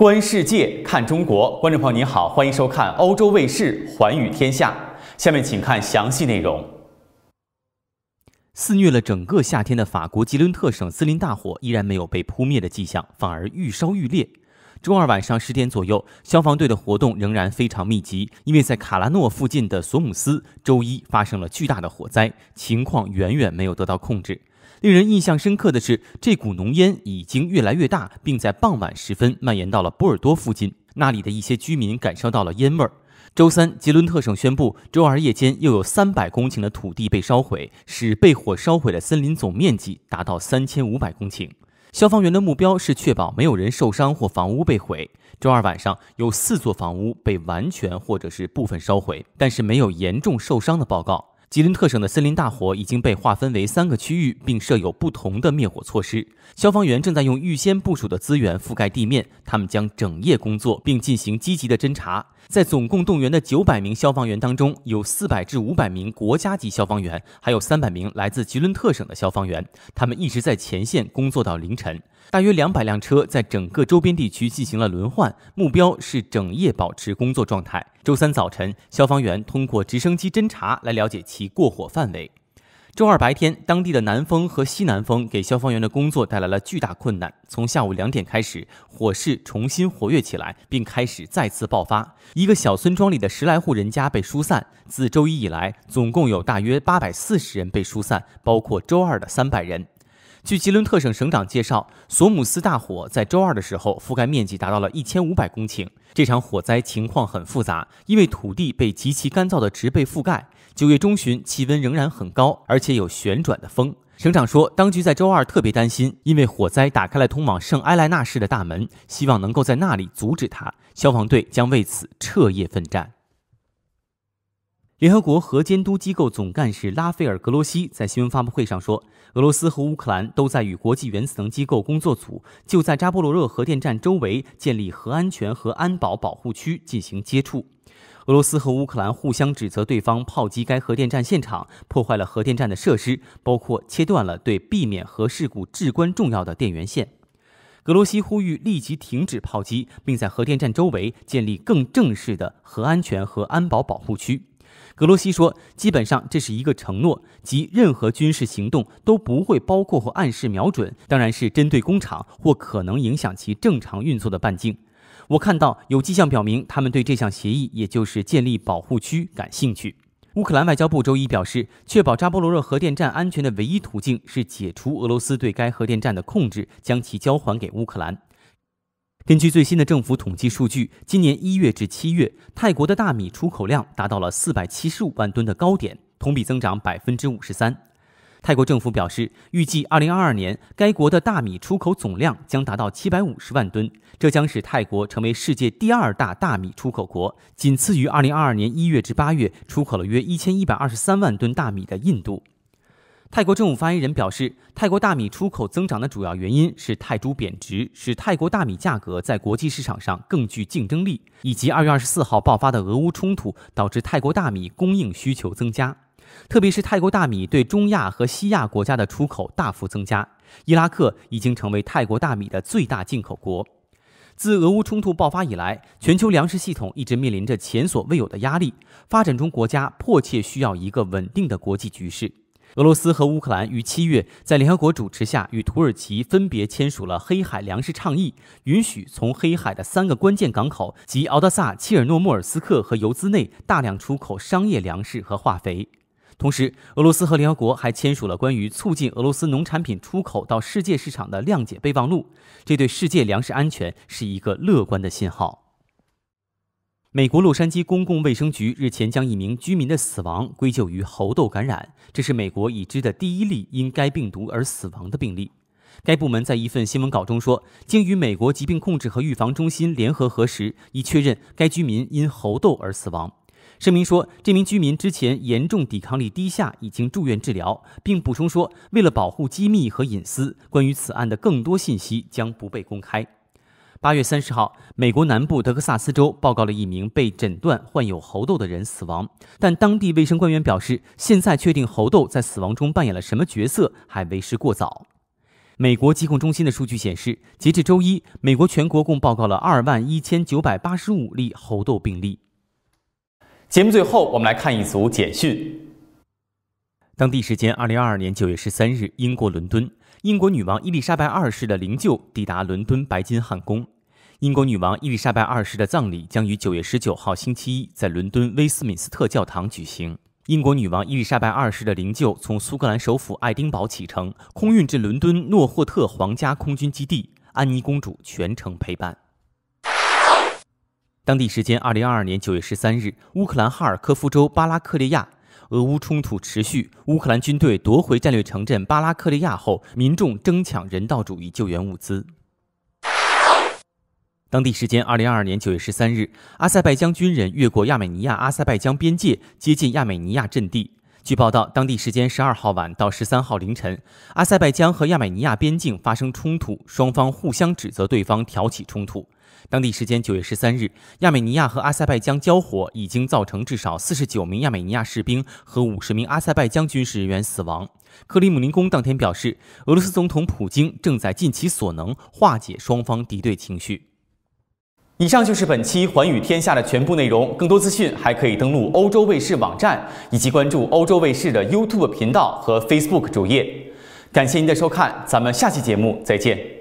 观世界，看中国。观众朋友您好，欢迎收看欧洲卫视《寰宇天下》。下面请看详细内容。肆虐了整个夏天的法国吉伦特省森林大火依然没有被扑灭的迹象，反而愈烧愈烈。周二晚上十点左右，消防队的活动仍然非常密集，因为在卡拉诺附近的索姆斯，周一发生了巨大的火灾，情况远远没有得到控制。令人印象深刻的是，这股浓烟已经越来越大，并在傍晚时分蔓延到了波尔多附近，那里的一些居民感受到了烟味儿。周三，吉伦特省宣布，周二夜间又有三百公顷的土地被烧毁，使被火烧毁的森林总面积达到三千五百公顷。消防员的目标是确保没有人受伤或房屋被毁。周二晚上，有四座房屋被完全或者是部分烧毁，但是没有严重受伤的报告。吉林特省的森林大火已经被划分为三个区域，并设有不同的灭火措施。消防员正在用预先部署的资源覆盖地面，他们将整夜工作，并进行积极的侦查。在总共动员的九百名消防员当中，有四百至五百名国家级消防员，还有三百名来自吉伦特省的消防员。他们一直在前线工作到凌晨。大约两百辆车在整个周边地区进行了轮换，目标是整夜保持工作状态。周三早晨，消防员通过直升机侦查来了解其过火范围。周二白天，当地的南风和西南风给消防员的工作带来了巨大困难。从下午两点开始，火势重新活跃起来，并开始再次爆发。一个小村庄里的十来户人家被疏散。自周一以来，总共有大约八百四十人被疏散，包括周二的三百人。据吉伦特省省长介绍，索姆斯大火在周二的时候覆盖面积达到了一千五百公顷。这场火灾情况很复杂，因为土地被极其干燥的植被覆盖。九月中旬气温仍然很高，而且有旋转的风。省长说，当局在周二特别担心，因为火灾打开了通往圣埃莱纳市的大门，希望能够在那里阻止它。消防队将为此彻夜奋战。联合国核监督机构总干事拉斐尔·格罗西在新闻发布会上说：“俄罗斯和乌克兰都在与国际原子能机构工作组就在扎波罗热核电站周围建立核安全和安保保护区进行接触。俄罗斯和乌克兰互相指责对方炮击该核电站现场，破坏了核电站的设施，包括切断了对避免核事故至关重要的电源线。”格罗西呼吁立即停止炮击，并在核电站周围建立更正式的核安全和安保保护区。格罗西说：“基本上这是一个承诺，即任何军事行动都不会包括或暗示瞄准，当然是针对工厂或可能影响其正常运作的半径。我看到有迹象表明，他们对这项协议，也就是建立保护区感兴趣。”乌克兰外交部周一表示，确保扎波罗热核电站安全的唯一途径是解除俄罗斯对该核电站的控制，将其交还给乌克兰。根据最新的政府统计数据，今年一月至七月，泰国的大米出口量达到了四百七十五万吨的高点，同比增长百分之五十三。泰国政府表示，预计二零二二年该国的大米出口总量将达到七百五十万吨，这将使泰国成为世界第二大大米出口国，仅次于二零二二年一月至八月出口了约一千一百二十三万吨大米的印度。泰国政府发言人表示，泰国大米出口增长的主要原因是泰铢贬值，使泰国大米价格在国际市场上更具竞争力，以及二月二十四号爆发的俄乌冲突导致泰国大米供应需求增加。特别是泰国大米对中亚和西亚国家的出口大幅增加，伊拉克已经成为泰国大米的最大进口国。自俄乌冲突爆发以来，全球粮食系统一直面临着前所未有的压力，发展中国家迫切需要一个稳定的国际局势。俄罗斯和乌克兰于七月在联合国主持下与土耳其分别签署了黑海粮食倡议，允许从黑海的三个关键港口及敖德萨、切尔诺莫尔斯克和尤兹内大量出口商业粮食和化肥。同时，俄罗斯和联合国还签署了关于促进俄罗斯农产品出口到世界市场的谅解备忘录。这对世界粮食安全是一个乐观的信号。美国洛杉矶公共卫生局日前将一名居民的死亡归咎于猴痘感染，这是美国已知的第一例因该病毒而死亡的病例。该部门在一份新闻稿中说，经与美国疾病控制和预防中心联合核实，已确认该居民因猴痘而死亡。声明说，这名居民之前严重抵抗力低下，已经住院治疗，并补充说，为了保护机密和隐私，关于此案的更多信息将不被公开。八月三十号，美国南部德克萨斯州报告了一名被诊断患有猴痘的人死亡，但当地卫生官员表示，现在确定猴痘在死亡中扮演了什么角色还为时过早。美国疾控中心的数据显示，截至周一，美国全国共报告了二万一千九百八十五例猴痘病例。节目最后，我们来看一组简讯。当地时间二零二二年九月十三日，英国伦敦。英国女王伊丽莎白二世的灵柩抵达伦敦白金汉宫。英国女王伊丽莎白二世的葬礼将于九月十九号星期一在伦敦威斯敏斯特教堂举行。英国女王伊丽莎白二世的灵柩从苏格兰首府爱丁堡启程，空运至伦敦诺霍特皇家空军基地。安妮公主全程陪伴。当地时间二零二二年九月十三日，乌克兰哈尔科夫州巴拉克利亚。俄乌冲突持续，乌克兰军队夺回战略城镇巴拉克利亚后，民众争抢人道主义救援物资。当地时间二零二二年九月十三日，阿塞拜疆军人越过亚美尼亚阿塞拜疆边界，接近亚美尼亚阵地。据报道，当地时间十二号晚到十三号凌晨，阿塞拜疆和亚美尼亚边境发生冲突，双方互相指责对方挑起冲突。当地时间九月十三日，亚美尼亚和阿塞拜疆交火已经造成至少四十九名亚美尼亚士兵和五十名阿塞拜疆军事人员死亡。克里姆林宫当天表示，俄罗斯总统普京正在尽其所能化解双方敌对情绪。以上就是本期《寰宇天下》的全部内容，更多资讯还可以登录欧洲卫视网站以及关注欧洲卫视的 YouTube 频道和 Facebook 主页。感谢您的收看，咱们下期节目再见。